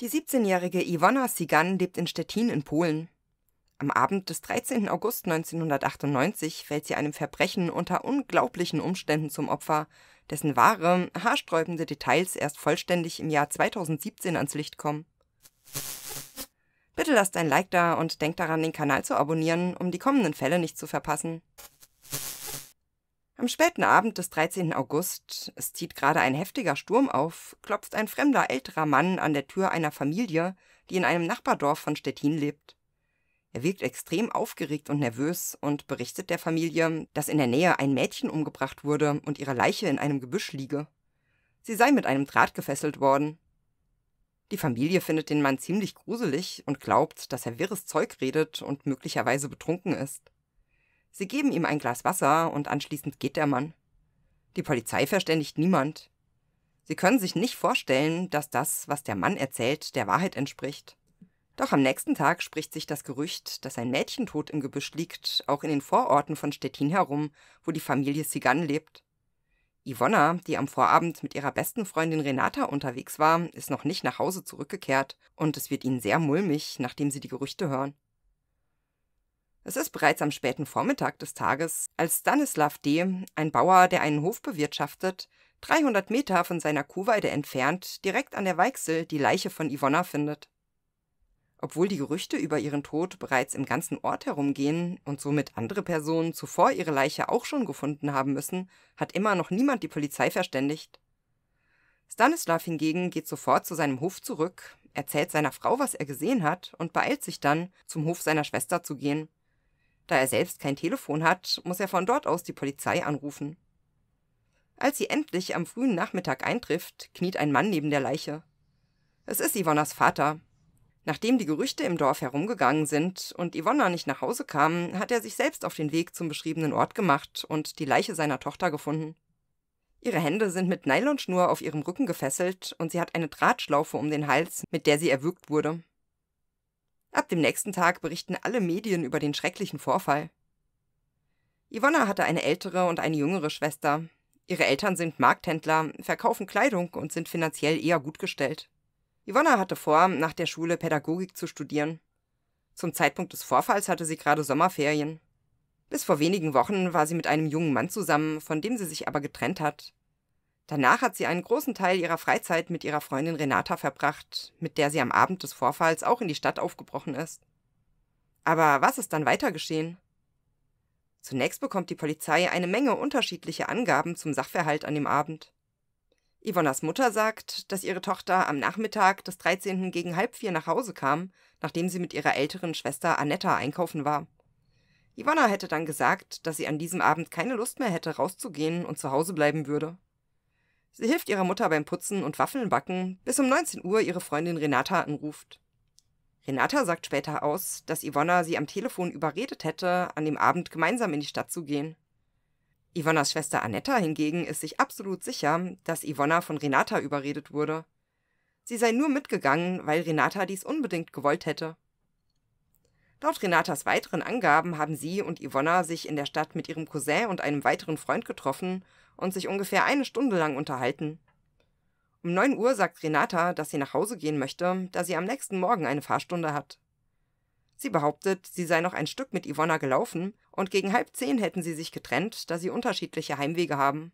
Die 17-jährige Iwona Sigan lebt in Stettin in Polen. Am Abend des 13. August 1998 fällt sie einem Verbrechen unter unglaublichen Umständen zum Opfer, dessen wahre, haarsträubende Details erst vollständig im Jahr 2017 ans Licht kommen. Bitte lasst ein Like da und denkt daran, den Kanal zu abonnieren, um die kommenden Fälle nicht zu verpassen. Am späten Abend des 13. August, es zieht gerade ein heftiger Sturm auf, klopft ein fremder älterer Mann an der Tür einer Familie, die in einem Nachbardorf von Stettin lebt. Er wirkt extrem aufgeregt und nervös und berichtet der Familie, dass in der Nähe ein Mädchen umgebracht wurde und ihre Leiche in einem Gebüsch liege. Sie sei mit einem Draht gefesselt worden. Die Familie findet den Mann ziemlich gruselig und glaubt, dass er wirres Zeug redet und möglicherweise betrunken ist. Sie geben ihm ein Glas Wasser und anschließend geht der Mann. Die Polizei verständigt niemand. Sie können sich nicht vorstellen, dass das, was der Mann erzählt, der Wahrheit entspricht. Doch am nächsten Tag spricht sich das Gerücht, dass ein Mädchen tot im Gebüsch liegt, auch in den Vororten von Stettin herum, wo die Familie Sigan lebt. Ivonna, die am Vorabend mit ihrer besten Freundin Renata unterwegs war, ist noch nicht nach Hause zurückgekehrt und es wird ihnen sehr mulmig, nachdem sie die Gerüchte hören. Es ist bereits am späten Vormittag des Tages, als Stanislav D., ein Bauer, der einen Hof bewirtschaftet, 300 Meter von seiner Kuhweide entfernt, direkt an der Weichsel, die Leiche von Ivona findet. Obwohl die Gerüchte über ihren Tod bereits im ganzen Ort herumgehen und somit andere Personen zuvor ihre Leiche auch schon gefunden haben müssen, hat immer noch niemand die Polizei verständigt. Stanislav hingegen geht sofort zu seinem Hof zurück, erzählt seiner Frau, was er gesehen hat und beeilt sich dann, zum Hof seiner Schwester zu gehen. Da er selbst kein Telefon hat, muss er von dort aus die Polizei anrufen. Als sie endlich am frühen Nachmittag eintrifft, kniet ein Mann neben der Leiche. Es ist Ivonas Vater. Nachdem die Gerüchte im Dorf herumgegangen sind und Ivona nicht nach Hause kam, hat er sich selbst auf den Weg zum beschriebenen Ort gemacht und die Leiche seiner Tochter gefunden. Ihre Hände sind mit Nylonschnur auf ihrem Rücken gefesselt und sie hat eine Drahtschlaufe um den Hals, mit der sie erwürgt wurde. Ab dem nächsten Tag berichten alle Medien über den schrecklichen Vorfall. Yvonne hatte eine ältere und eine jüngere Schwester. Ihre Eltern sind Markthändler, verkaufen Kleidung und sind finanziell eher gut gestellt. Yvonne hatte vor, nach der Schule Pädagogik zu studieren. Zum Zeitpunkt des Vorfalls hatte sie gerade Sommerferien. Bis vor wenigen Wochen war sie mit einem jungen Mann zusammen, von dem sie sich aber getrennt hat. Danach hat sie einen großen Teil ihrer Freizeit mit ihrer Freundin Renata verbracht, mit der sie am Abend des Vorfalls auch in die Stadt aufgebrochen ist. Aber was ist dann weiter geschehen? Zunächst bekommt die Polizei eine Menge unterschiedliche Angaben zum Sachverhalt an dem Abend. Ivonas Mutter sagt, dass ihre Tochter am Nachmittag des 13. gegen halb vier nach Hause kam, nachdem sie mit ihrer älteren Schwester Anetta einkaufen war. Ivona hätte dann gesagt, dass sie an diesem Abend keine Lust mehr hätte, rauszugehen und zu Hause bleiben würde. Sie hilft ihrer Mutter beim Putzen und Waffeln backen, bis um 19 Uhr ihre Freundin Renata anruft. Renata sagt später aus, dass Ivonna sie am Telefon überredet hätte, an dem Abend gemeinsam in die Stadt zu gehen. Ivonnas Schwester Anetta hingegen ist sich absolut sicher, dass Ivonna von Renata überredet wurde. Sie sei nur mitgegangen, weil Renata dies unbedingt gewollt hätte. Laut Renatas weiteren Angaben haben sie und Ivonna sich in der Stadt mit ihrem Cousin und einem weiteren Freund getroffen und sich ungefähr eine Stunde lang unterhalten. Um 9 Uhr sagt Renata, dass sie nach Hause gehen möchte, da sie am nächsten Morgen eine Fahrstunde hat. Sie behauptet, sie sei noch ein Stück mit Ivona gelaufen und gegen halb zehn hätten sie sich getrennt, da sie unterschiedliche Heimwege haben.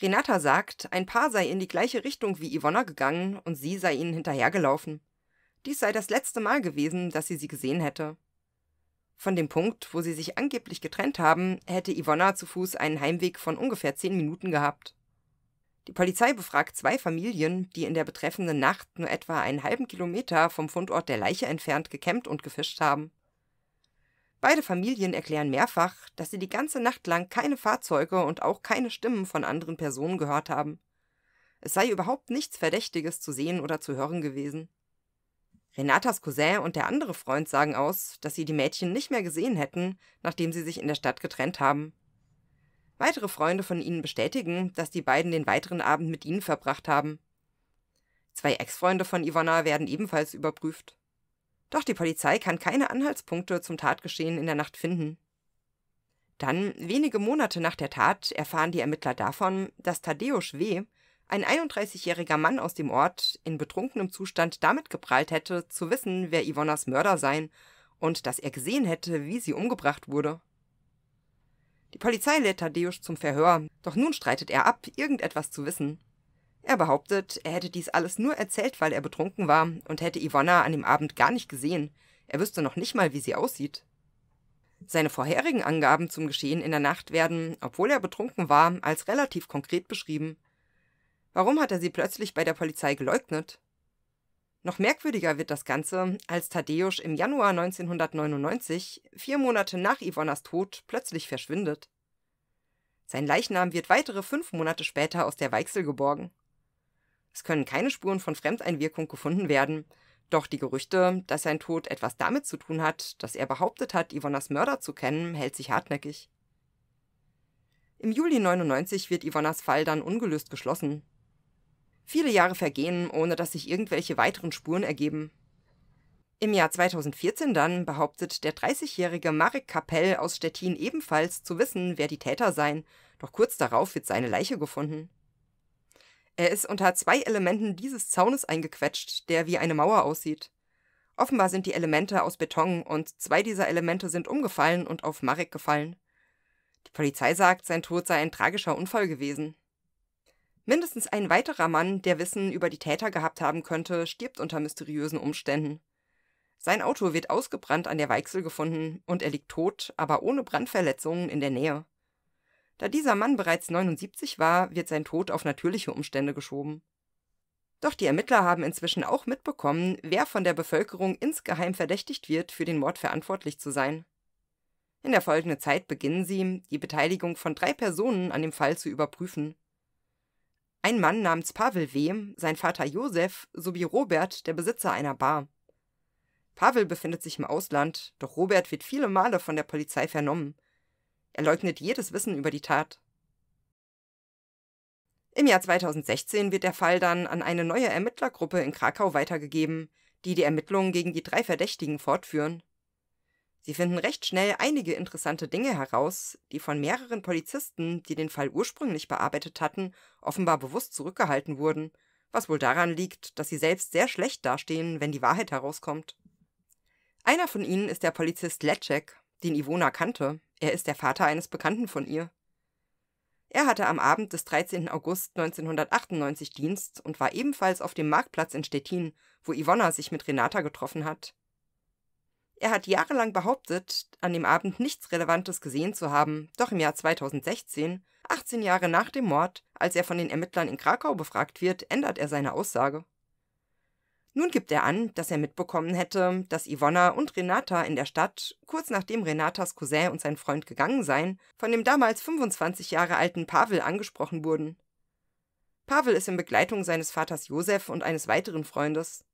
Renata sagt, ein Paar sei in die gleiche Richtung wie Ivona gegangen und sie sei ihnen hinterhergelaufen. Dies sei das letzte Mal gewesen, dass sie sie gesehen hätte. Von dem Punkt, wo sie sich angeblich getrennt haben, hätte Ivonna zu Fuß einen Heimweg von ungefähr zehn Minuten gehabt. Die Polizei befragt zwei Familien, die in der betreffenden Nacht nur etwa einen halben Kilometer vom Fundort der Leiche entfernt gekämmt und gefischt haben. Beide Familien erklären mehrfach, dass sie die ganze Nacht lang keine Fahrzeuge und auch keine Stimmen von anderen Personen gehört haben. Es sei überhaupt nichts Verdächtiges zu sehen oder zu hören gewesen. Renatas Cousin und der andere Freund sagen aus, dass sie die Mädchen nicht mehr gesehen hätten, nachdem sie sich in der Stadt getrennt haben. Weitere Freunde von ihnen bestätigen, dass die beiden den weiteren Abend mit ihnen verbracht haben. Zwei Ex-Freunde von Ivana werden ebenfalls überprüft. Doch die Polizei kann keine Anhaltspunkte zum Tatgeschehen in der Nacht finden. Dann, wenige Monate nach der Tat, erfahren die Ermittler davon, dass Tadeusz W., ein 31-jähriger Mann aus dem Ort in betrunkenem Zustand damit geprallt hätte, zu wissen, wer Ivonas Mörder seien und dass er gesehen hätte, wie sie umgebracht wurde. Die Polizei lädt Tadeusz zum Verhör, doch nun streitet er ab, irgendetwas zu wissen. Er behauptet, er hätte dies alles nur erzählt, weil er betrunken war und hätte Ivona an dem Abend gar nicht gesehen. Er wüsste noch nicht mal, wie sie aussieht. Seine vorherigen Angaben zum Geschehen in der Nacht werden, obwohl er betrunken war, als relativ konkret beschrieben. Warum hat er sie plötzlich bei der Polizei geleugnet? Noch merkwürdiger wird das Ganze, als Tadeusz im Januar 1999, vier Monate nach Ivonas Tod, plötzlich verschwindet. Sein Leichnam wird weitere fünf Monate später aus der Weichsel geborgen. Es können keine Spuren von Fremdeinwirkung gefunden werden, doch die Gerüchte, dass sein Tod etwas damit zu tun hat, dass er behauptet hat, Ivonas Mörder zu kennen, hält sich hartnäckig. Im Juli 99 wird Ivonas Fall dann ungelöst geschlossen. Viele Jahre vergehen, ohne dass sich irgendwelche weiteren Spuren ergeben. Im Jahr 2014 dann behauptet der 30-jährige Marek Kapell aus Stettin ebenfalls zu wissen, wer die Täter seien, doch kurz darauf wird seine Leiche gefunden. Er ist unter zwei Elementen dieses Zaunes eingequetscht, der wie eine Mauer aussieht. Offenbar sind die Elemente aus Beton und zwei dieser Elemente sind umgefallen und auf Marek gefallen. Die Polizei sagt, sein Tod sei ein tragischer Unfall gewesen. Mindestens ein weiterer Mann, der Wissen über die Täter gehabt haben könnte, stirbt unter mysteriösen Umständen. Sein Auto wird ausgebrannt an der Weichsel gefunden und er liegt tot, aber ohne Brandverletzungen in der Nähe. Da dieser Mann bereits 79 war, wird sein Tod auf natürliche Umstände geschoben. Doch die Ermittler haben inzwischen auch mitbekommen, wer von der Bevölkerung insgeheim verdächtigt wird, für den Mord verantwortlich zu sein. In der folgenden Zeit beginnen sie, die Beteiligung von drei Personen an dem Fall zu überprüfen ein Mann namens Pavel W., sein Vater Josef sowie Robert, der Besitzer einer Bar. Pavel befindet sich im Ausland, doch Robert wird viele Male von der Polizei vernommen. Er leugnet jedes Wissen über die Tat. Im Jahr 2016 wird der Fall dann an eine neue Ermittlergruppe in Krakau weitergegeben, die die Ermittlungen gegen die drei Verdächtigen fortführen Sie finden recht schnell einige interessante Dinge heraus, die von mehreren Polizisten, die den Fall ursprünglich bearbeitet hatten, offenbar bewusst zurückgehalten wurden, was wohl daran liegt, dass sie selbst sehr schlecht dastehen, wenn die Wahrheit herauskommt. Einer von ihnen ist der Polizist Lecek, den Ivona kannte. Er ist der Vater eines Bekannten von ihr. Er hatte am Abend des 13. August 1998 Dienst und war ebenfalls auf dem Marktplatz in Stettin, wo Ivona sich mit Renata getroffen hat. Er hat jahrelang behauptet, an dem Abend nichts Relevantes gesehen zu haben, doch im Jahr 2016, 18 Jahre nach dem Mord, als er von den Ermittlern in Krakau befragt wird, ändert er seine Aussage. Nun gibt er an, dass er mitbekommen hätte, dass Ivona und Renata in der Stadt, kurz nachdem Renatas Cousin und sein Freund gegangen seien, von dem damals 25 Jahre alten Pavel angesprochen wurden. Pavel ist in Begleitung seines Vaters Josef und eines weiteren Freundes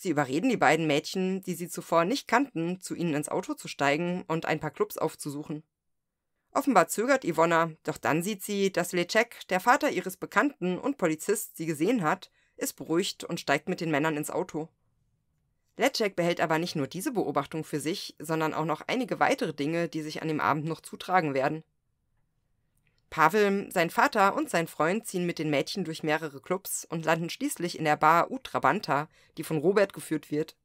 Sie überreden die beiden Mädchen, die sie zuvor nicht kannten, zu ihnen ins Auto zu steigen und ein paar Clubs aufzusuchen. Offenbar zögert Ivonna, doch dann sieht sie, dass Lecek, der Vater ihres Bekannten und Polizist, sie gesehen hat, ist beruhigt und steigt mit den Männern ins Auto. Lecek behält aber nicht nur diese Beobachtung für sich, sondern auch noch einige weitere Dinge, die sich an dem Abend noch zutragen werden. Pavel, sein Vater und sein Freund ziehen mit den Mädchen durch mehrere Clubs und landen schließlich in der Bar Utrabanta, die von Robert geführt wird.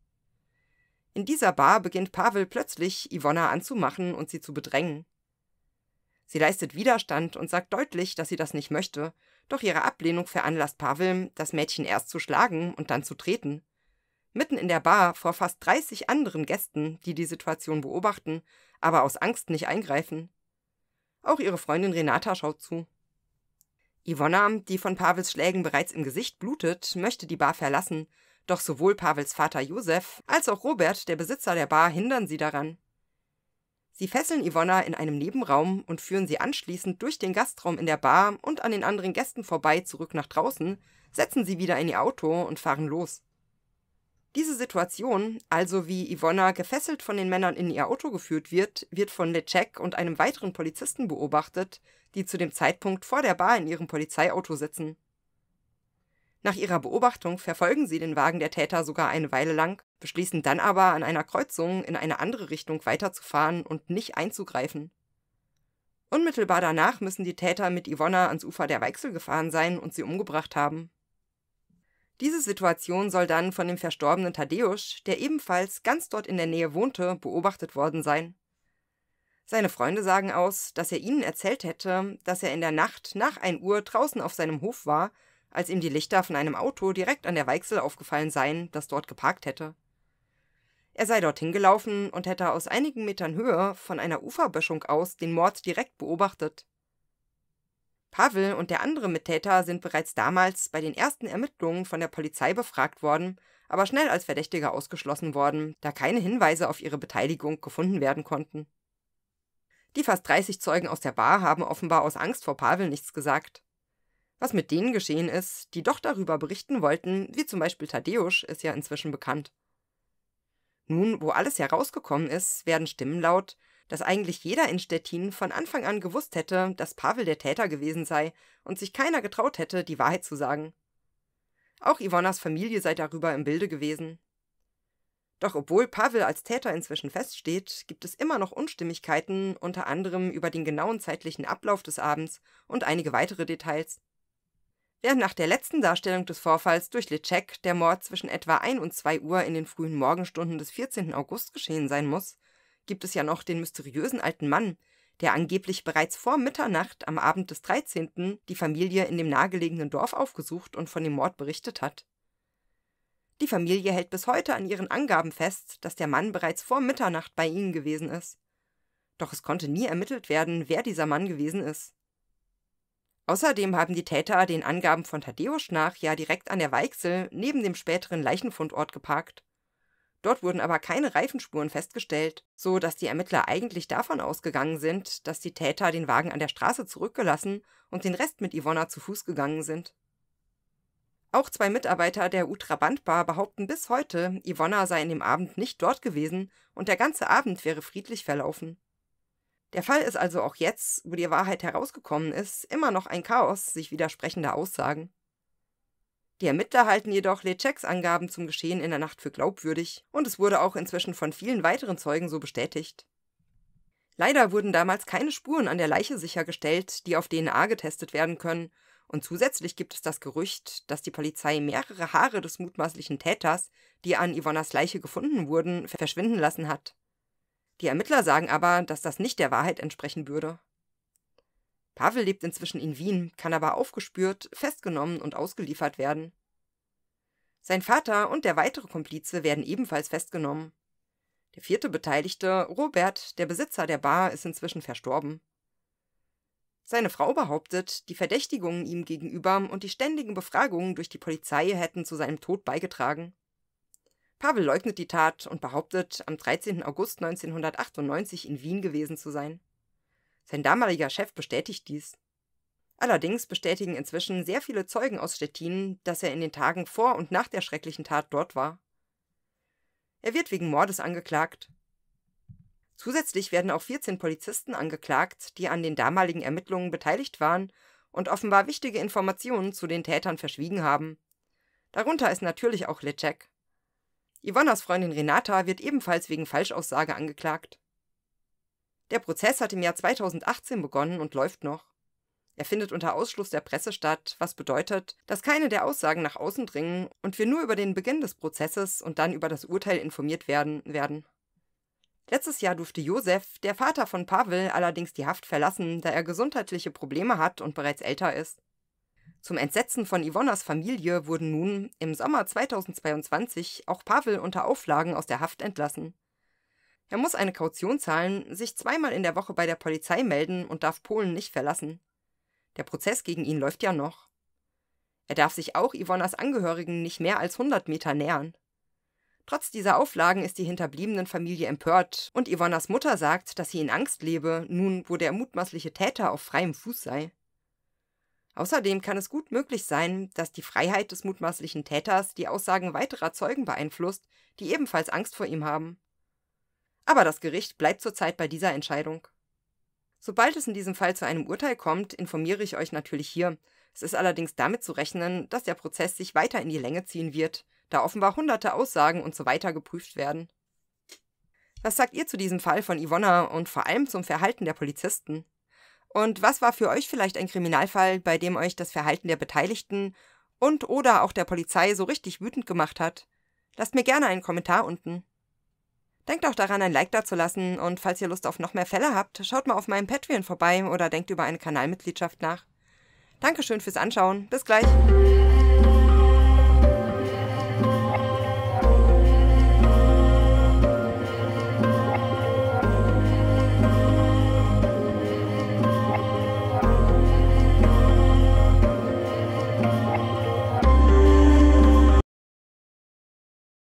In dieser Bar beginnt Pavel plötzlich, Ivonna anzumachen und sie zu bedrängen. Sie leistet Widerstand und sagt deutlich, dass sie das nicht möchte, doch ihre Ablehnung veranlasst Pavel, das Mädchen erst zu schlagen und dann zu treten. Mitten in der Bar vor fast 30 anderen Gästen, die die Situation beobachten, aber aus Angst nicht eingreifen. Auch ihre Freundin Renata schaut zu. Ivonna, die von Pavels Schlägen bereits im Gesicht blutet, möchte die Bar verlassen, doch sowohl Pavels Vater Josef als auch Robert, der Besitzer der Bar, hindern sie daran. Sie fesseln Ivonna in einem Nebenraum und führen sie anschließend durch den Gastraum in der Bar und an den anderen Gästen vorbei zurück nach draußen, setzen sie wieder in ihr Auto und fahren los. Diese Situation, also wie Ivona gefesselt von den Männern in ihr Auto geführt wird, wird von Lecek und einem weiteren Polizisten beobachtet, die zu dem Zeitpunkt vor der Bar in ihrem Polizeiauto sitzen. Nach ihrer Beobachtung verfolgen sie den Wagen der Täter sogar eine Weile lang, beschließen dann aber, an einer Kreuzung in eine andere Richtung weiterzufahren und nicht einzugreifen. Unmittelbar danach müssen die Täter mit Ivona ans Ufer der Weichsel gefahren sein und sie umgebracht haben. Diese Situation soll dann von dem verstorbenen Thaddäus, der ebenfalls ganz dort in der Nähe wohnte, beobachtet worden sein. Seine Freunde sagen aus, dass er ihnen erzählt hätte, dass er in der Nacht nach 1 Uhr draußen auf seinem Hof war, als ihm die Lichter von einem Auto direkt an der Weichsel aufgefallen seien, das dort geparkt hätte. Er sei dorthin gelaufen und hätte aus einigen Metern Höhe von einer Uferböschung aus den Mord direkt beobachtet. Pavel und der andere Mittäter sind bereits damals bei den ersten Ermittlungen von der Polizei befragt worden, aber schnell als Verdächtige ausgeschlossen worden, da keine Hinweise auf ihre Beteiligung gefunden werden konnten. Die fast 30 Zeugen aus der Bar haben offenbar aus Angst vor Pavel nichts gesagt. Was mit denen geschehen ist, die doch darüber berichten wollten, wie zum Beispiel Tadeusz, ist ja inzwischen bekannt. Nun, wo alles herausgekommen ist, werden Stimmen laut, dass eigentlich jeder in Stettin von Anfang an gewusst hätte, dass Pavel der Täter gewesen sei und sich keiner getraut hätte, die Wahrheit zu sagen. Auch Ivonas Familie sei darüber im Bilde gewesen. Doch obwohl Pavel als Täter inzwischen feststeht, gibt es immer noch Unstimmigkeiten, unter anderem über den genauen zeitlichen Ablauf des Abends und einige weitere Details. Während nach der letzten Darstellung des Vorfalls durch Litschek der Mord zwischen etwa 1 und 2 Uhr in den frühen Morgenstunden des 14. August geschehen sein muss, gibt es ja noch den mysteriösen alten Mann, der angeblich bereits vor Mitternacht am Abend des 13. die Familie in dem nahegelegenen Dorf aufgesucht und von dem Mord berichtet hat. Die Familie hält bis heute an ihren Angaben fest, dass der Mann bereits vor Mitternacht bei ihnen gewesen ist. Doch es konnte nie ermittelt werden, wer dieser Mann gewesen ist. Außerdem haben die Täter den Angaben von Tadeusz nach ja direkt an der Weichsel neben dem späteren Leichenfundort geparkt. Dort wurden aber keine Reifenspuren festgestellt, so dass die Ermittler eigentlich davon ausgegangen sind, dass die Täter den Wagen an der Straße zurückgelassen und den Rest mit Ivona zu Fuß gegangen sind. Auch zwei Mitarbeiter der Utrabandbar behaupten bis heute, Ivona sei in dem Abend nicht dort gewesen und der ganze Abend wäre friedlich verlaufen. Der Fall ist also auch jetzt, wo die Wahrheit herausgekommen ist, immer noch ein Chaos sich widersprechender Aussagen. Die Ermittler halten jedoch Lecheks Angaben zum Geschehen in der Nacht für glaubwürdig und es wurde auch inzwischen von vielen weiteren Zeugen so bestätigt. Leider wurden damals keine Spuren an der Leiche sichergestellt, die auf DNA getestet werden können, und zusätzlich gibt es das Gerücht, dass die Polizei mehrere Haare des mutmaßlichen Täters, die an Ivonas Leiche gefunden wurden, verschwinden lassen hat. Die Ermittler sagen aber, dass das nicht der Wahrheit entsprechen würde. Pavel lebt inzwischen in Wien, kann aber aufgespürt, festgenommen und ausgeliefert werden. Sein Vater und der weitere Komplize werden ebenfalls festgenommen. Der vierte Beteiligte, Robert, der Besitzer der Bar, ist inzwischen verstorben. Seine Frau behauptet, die Verdächtigungen ihm gegenüber und die ständigen Befragungen durch die Polizei hätten zu seinem Tod beigetragen. Pavel leugnet die Tat und behauptet, am 13. August 1998 in Wien gewesen zu sein. Sein damaliger Chef bestätigt dies. Allerdings bestätigen inzwischen sehr viele Zeugen aus Stettin, dass er in den Tagen vor und nach der schrecklichen Tat dort war. Er wird wegen Mordes angeklagt. Zusätzlich werden auch 14 Polizisten angeklagt, die an den damaligen Ermittlungen beteiligt waren und offenbar wichtige Informationen zu den Tätern verschwiegen haben. Darunter ist natürlich auch Lecek. Ivonas Freundin Renata wird ebenfalls wegen Falschaussage angeklagt. Der Prozess hat im Jahr 2018 begonnen und läuft noch. Er findet unter Ausschluss der Presse statt, was bedeutet, dass keine der Aussagen nach außen dringen und wir nur über den Beginn des Prozesses und dann über das Urteil informiert werden werden. Letztes Jahr durfte Josef, der Vater von Pavel, allerdings die Haft verlassen, da er gesundheitliche Probleme hat und bereits älter ist. Zum Entsetzen von Ivonas Familie wurden nun im Sommer 2022 auch Pavel unter Auflagen aus der Haft entlassen. Er muss eine Kaution zahlen, sich zweimal in der Woche bei der Polizei melden und darf Polen nicht verlassen. Der Prozess gegen ihn läuft ja noch. Er darf sich auch Ivonas Angehörigen nicht mehr als 100 Meter nähern. Trotz dieser Auflagen ist die hinterbliebenen Familie empört und Ivonas Mutter sagt, dass sie in Angst lebe, nun wo der mutmaßliche Täter auf freiem Fuß sei. Außerdem kann es gut möglich sein, dass die Freiheit des mutmaßlichen Täters die Aussagen weiterer Zeugen beeinflusst, die ebenfalls Angst vor ihm haben. Aber das Gericht bleibt zurzeit bei dieser Entscheidung. Sobald es in diesem Fall zu einem Urteil kommt, informiere ich euch natürlich hier. Es ist allerdings damit zu rechnen, dass der Prozess sich weiter in die Länge ziehen wird, da offenbar hunderte Aussagen und so weiter geprüft werden. Was sagt ihr zu diesem Fall von Ivonna und vor allem zum Verhalten der Polizisten? Und was war für euch vielleicht ein Kriminalfall, bei dem euch das Verhalten der Beteiligten und oder auch der Polizei so richtig wütend gemacht hat? Lasst mir gerne einen Kommentar unten. Denkt auch daran, ein Like da zu lassen und falls ihr Lust auf noch mehr Fälle habt, schaut mal auf meinem Patreon vorbei oder denkt über eine Kanalmitgliedschaft nach. Dankeschön fürs Anschauen, bis gleich!